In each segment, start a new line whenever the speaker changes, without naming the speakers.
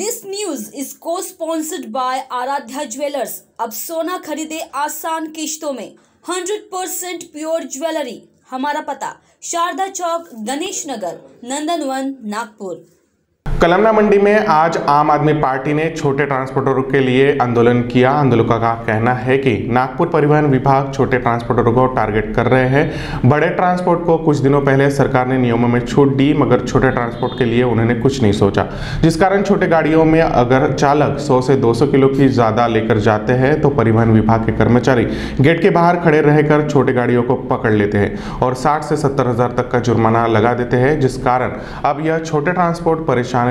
this news is को sponsored by Aaradhya jewellers अब सोना खरीदे आसान किश्तों में हंड्रेड परसेंट प्योर ज्वेलरी हमारा पता शारदा चौक गणेश नगर नंदनवन नागपुर
कलमना मंडी में आज आम आदमी पार्टी ने छोटे ट्रांसपोर्टरों के लिए आंदोलन किया आंदोलकों का कहना है कि नागपुर परिवहन विभाग छोटे ट्रांसपोर्टरों को टारगेट कर रहे हैं बड़े ट्रांसपोर्ट को कुछ दिनों पहले सरकार ने नियमों में छूट दी मगर छोटे ट्रांसपोर्ट के लिए उन्होंने कुछ नहीं सोचा जिस कारण छोटे गाड़ियों में अगर चालक सौ से दो किलो की ज़्यादा लेकर जाते हैं तो परिवहन विभाग के कर्मचारी गेट के बाहर खड़े रहकर छोटे गाड़ियों को पकड़ लेते हैं और साठ से सत्तर तक का जुर्माना लगा देते हैं जिस कारण अब यह छोटे ट्रांसपोर्ट परेशान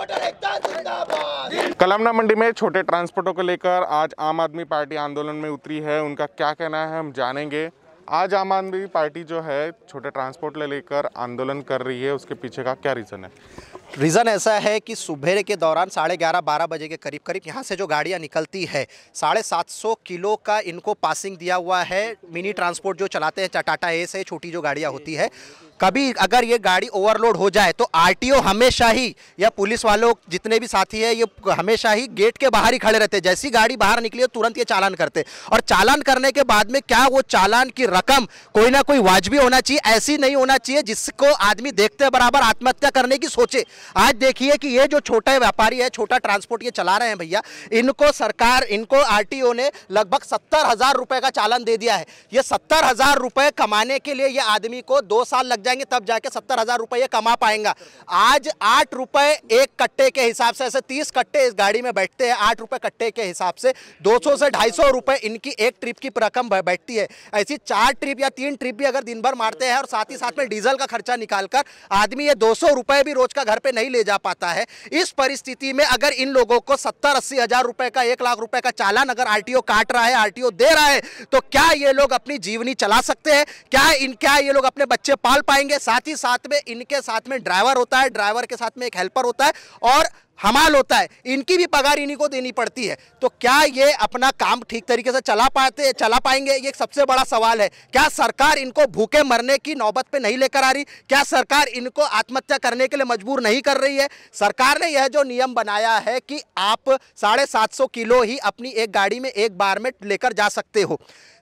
कलमना मंडी में छोटे ट्रांसपोर्टों को लेकर आज आम आदमी पार्टी आंदोलन में उतरी है उनका क्या कहना है हम जानेंगे आज आम आदमी पार्टी जो है छोटे ट्रांसपोर्ट ले लेकर आंदोलन कर रही है उसके पीछे का क्या रीज़न है
रीज़न ऐसा है कि सुबह के दौरान साढ़े ग्यारह बारह बजे के करीब करीब यहाँ से जो गाड़ियाँ निकलती है साढ़े सात सौ किलो का इनको पासिंग दिया हुआ है मिनी ट्रांसपोर्ट जो चलाते हैं टाटा एस है छोटी जो गाड़ियाँ होती है कभी अगर ये गाड़ी ओवरलोड हो जाए तो आरटीओ हमेशा ही या पुलिस वालों जितने भी साथी है ये हमेशा ही गेट के बाहर ही खड़े रहते हैं जैसी गाड़ी बाहर निकली है तुरंत ये चालान करते और चालान करने के बाद में क्या वो चालान की रकम कोई ना कोई वाजबी होना चाहिए ऐसी नहीं होना चाहिए जिसको आदमी देखते बराबर आत्महत्या करने की सोचे आज देखिए कि ये जो छोटा व्यापारी है छोटा ट्रांसपोर्ट ये चला रहे हैं भैया इनको सरकार इनको आरटीओ ने लगभग सत्तर हजार रुपए का चालन दे दिया है ये सत्तर हजार रुपए कमाने के लिए ये आदमी को दो साल लग जाएंगे तब जाके सत्तर हजार रुपए कमा पाएगा आज आठ रुपए एक कट्टे के हिसाब से ऐसे तीस कट्टे इस गाड़ी में बैठते हैं आठ रुपए कट्टे के हिसाब से दो से ढाई रुपए इनकी एक ट्रिप की रकम बैठती है ऐसी चार ट्रिप या तीन ट्रिप भी अगर दिन भर मारते हैं और साथ ही साथ में डीजल का खर्चा निकालकर आदमी ये दो रुपए भी रोज का घर पे पे नहीं ले जा पाता है इस परिस्थिति में अगर इन लोगों को सत्तर अस्सी हजार रुपए का एक लाख रुपए का चालान अगर आरटीओ काट रहा है आरटीओ दे रहा है तो क्या ये लोग अपनी जीवनी चला सकते हैं क्या इन क्या ये लोग अपने बच्चे पाल पाएंगे साथ ही साथ में इनके साथ में ड्राइवर होता है ड्राइवर के साथ में एक हेल्पर होता है और हमाल होता है इनकी भी पगार इन्हीं को देनी पड़ती है तो क्या ये अपना काम ठीक तरीके से चला पाते चला पाएंगे ये सबसे बड़ा सवाल है क्या सरकार इनको भूखे मरने की नौबत पे नहीं लेकर आ रही क्या सरकार इनको आत्महत्या करने के लिए मजबूर नहीं कर रही है सरकार ने यह जो नियम बनाया है कि आप साढ़े सात सौ किलो ही अपनी एक गाड़ी में एक बार में लेकर जा सकते हो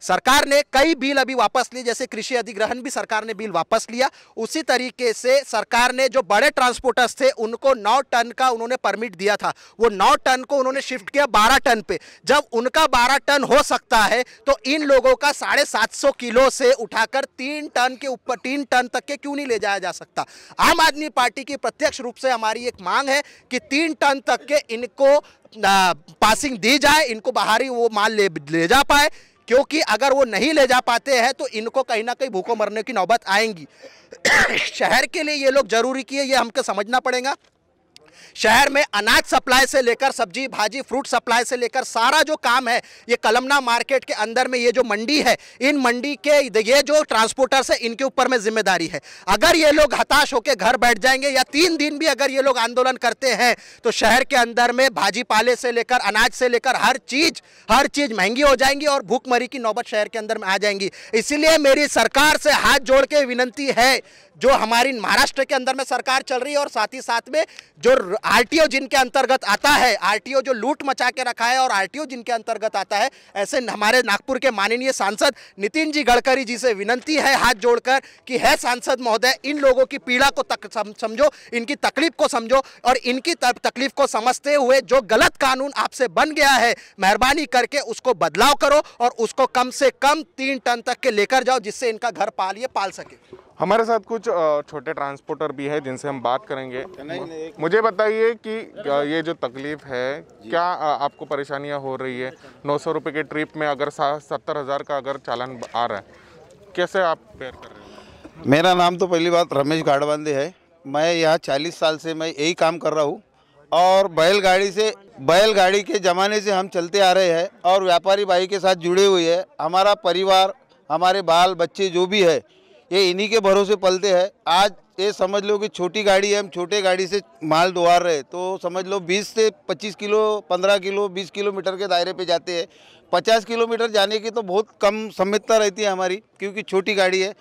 सरकार ने कई बिल अभी वापस लिए जैसे कृषि अधिग्रहण भी सरकार ने बिल वापस लिया उसी तरीके से सरकार ने जो बड़े ट्रांसपोर्टर्स थे उनको नौ टन का उन्होंने परमिट दिया था वो नौ टन को उन्होंने शिफ्ट किया बारह टन पे जब उनका बारह टन हो सकता है तो इन लोगों का साढ़े सात सौ किलो से उठाकर तीन टन के ऊपर तीन टन तक के क्यों नहीं ले जाया जा सकता आम आदमी पार्टी की प्रत्यक्ष रूप से हमारी एक मांग है कि तीन टन तक के इनको पासिंग दी जाए इनको बाहरी वो माल ले, ले जा पाए क्योंकि अगर वो नहीं ले जा पाते हैं तो इनको कहीं ना कहीं भूखों मरने की नौबत आएंगी शहर के लिए ये लोग जरूरी किए ये हमको समझना पड़ेगा शहर में अनाज सप्लाई से लेकर सब्जी भाजी फ्रूट सप्लाई से लेकर सारा जो काम है ये कलमना मार्केट के अंदर में ये जो मंडी है इन मंडी के ये जो ट्रांसपोर्टर्स है इनके ऊपर में जिम्मेदारी है अगर ये लोग हताश होकर घर बैठ जाएंगे या तीन दिन भी अगर ये लोग आंदोलन करते हैं तो शहर के अंदर में भाजी पाले से लेकर अनाज से लेकर हर चीज़ हर चीज़ महंगी हो जाएंगी और भूखमरी की नौबत शहर के अंदर में आ जाएंगी इसीलिए मेरी सरकार से हाथ जोड़ के विनंती है जो हमारी महाराष्ट्र के अंदर में सरकार चल रही है और साथ ही साथ में जो आरटीओ जिनके अंतर्गत आता है आरटीओ जो लूट मचा के रखा है और आरटीओ जिनके अंतर्गत आता है ऐसे हमारे नागपुर के माननीय सांसद नितिन जी गडकरी जी से विनंती है हाथ जोड़कर कि है सांसद महोदय इन लोगों की पीड़ा को तक समझो इनकी तकलीफ को समझो और इनकी तकलीफ को समझते हुए जो गलत कानून आपसे बन गया है मेहरबानी करके उसको बदलाव करो और उसको कम से कम तीन टन तक के लेकर जाओ जिससे इनका घर पालिए पाल सके
हमारे साथ कुछ छोटे ट्रांसपोर्टर भी हैं जिनसे हम बात करेंगे अच्छा, मुझे बताइए कि ये जो तकलीफ़ है क्या आपको परेशानियां हो रही है नौ सौ रुपये के ट्रिप में अगर सत्तर हज़ार का अगर चालान आ रहा है कैसे आप पेयर कर
रहे हैं मेरा नाम तो पहली बात रमेश गाड़वांदे है मैं यहाँ चालीस साल से मैं यही काम कर रहा हूँ और बैलगाड़ी से बैलगाड़ी के ज़माने से हम चलते आ रहे हैं और व्यापारी भाई के साथ जुड़े हुए हैं हमारा परिवार हमारे बाल बच्चे जो भी है ये इन्हीं के भरोसे पलते हैं आज ये समझ लो कि छोटी गाड़ी है हम छोटे गाड़ी से माल दुआर रहे तो समझ लो 20 से 25 किलो 15 किलो 20 किलोमीटर के दायरे पे जाते हैं 50 किलोमीटर जाने की तो बहुत कम सम्मितता रहती है हमारी क्योंकि छोटी गाड़ी है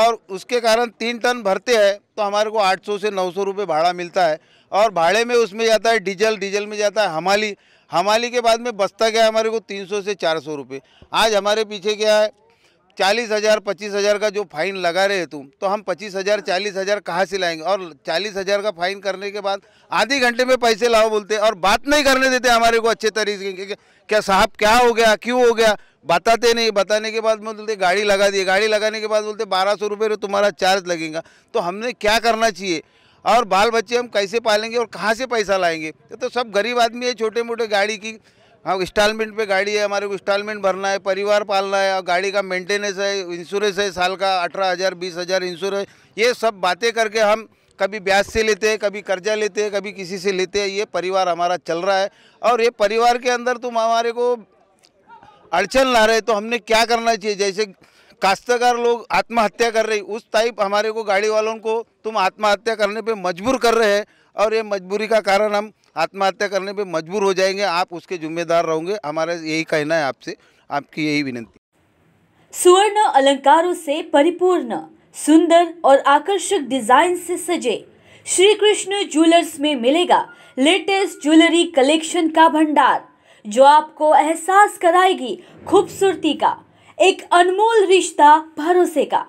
और उसके कारण तीन टन भरते हैं तो हमारे को 800 से 900 सौ भाड़ा मिलता है और भाड़े में उसमें जाता है डीजल डीजल में जाता है हमाली हमाली के बाद में बस्ता गया हमारे को 300 से 400 रुपए आज हमारे पीछे क्या है चालीस हज़ार पच्चीस हज़ार का जो फाइन लगा रहे तुम तो हम पच्चीस हज़ार चालीस हज़ार कहाँ से लाएंगे और चालीस हज़ार का फाइन करने के बाद आधे घंटे में पैसे लाओ बोलते और बात नहीं करने देते हमारे को अच्छे तरीके के क्या साहब क्या हो गया क्यों हो गया बताते नहीं बताने के बाद बोलते गाड़ी लगा दिए गाड़ी लगाने के बाद बोलते बारह सौ रुपये तो तुम्हारा चार्ज लगेगा तो हमने क्या करना चाहिए और बाल बच्चे हम कैसे पालेंगे और कहाँ से पैसा लाएंगे तो सब गरीब आदमी है छोटे मोटे गाड़ी की हाँ इंस्टॉलमेंट पे गाड़ी है हमारे को इंस्टॉलमेंट भरना है परिवार पालना है और गाड़ी का मेंटेनेंस है इंश्योरेंस है साल का अठारह हज़ार बीस हज़ार इंश्योरेंस ये सब बातें करके हम कभी ब्याज से लेते हैं कभी कर्जा लेते हैं कभी किसी से लेते हैं ये परिवार हमारा चल रहा है और ये परिवार के अंदर तुम हमारे को अड़चन ला रहे तो हमने क्या करना चाहिए जैसे काश्तकार लोग आत्महत्या कर रही उस टाइप हमारे को गाड़ी वालों को तुम आत्महत्या करने पर मजबूर कर रहे हैं और ये मजबूरी का कारण हम आत्महत्या करने पे मजबूर हो जाएंगे आप उसके जिम्मेदार रहोगे हमारा यही कहना है आपसे आपकी यही विनंती
सुवर्ण अलंकारों से परिपूर्ण सुंदर और आकर्षक डिजाइन से सजे श्री कृष्ण ज्वेलर्स में मिलेगा लेटेस्ट ज्वेलरी कलेक्शन का भंडार जो आपको एहसास कराएगी खूबसूरती का एक अनमोल रिश्ता भरोसे का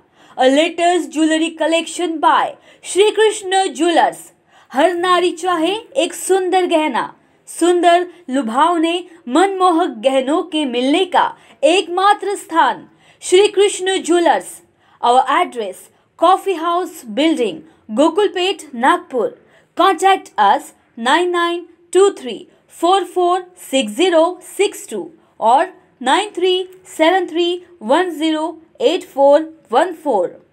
latest jewellery collection by Shri Krishna jewellers हर नारी चाहे एक सुंदर गहना सुंदर लुभावने मनमोहक गहनों के मिलने का एकमात्र स्थान श्री कृष्ण ज्वेलर्स और address coffee house building Gokulpeth Nagpur contact us nine nine two three four four six zero six two और nine three seven three one zero eight four one four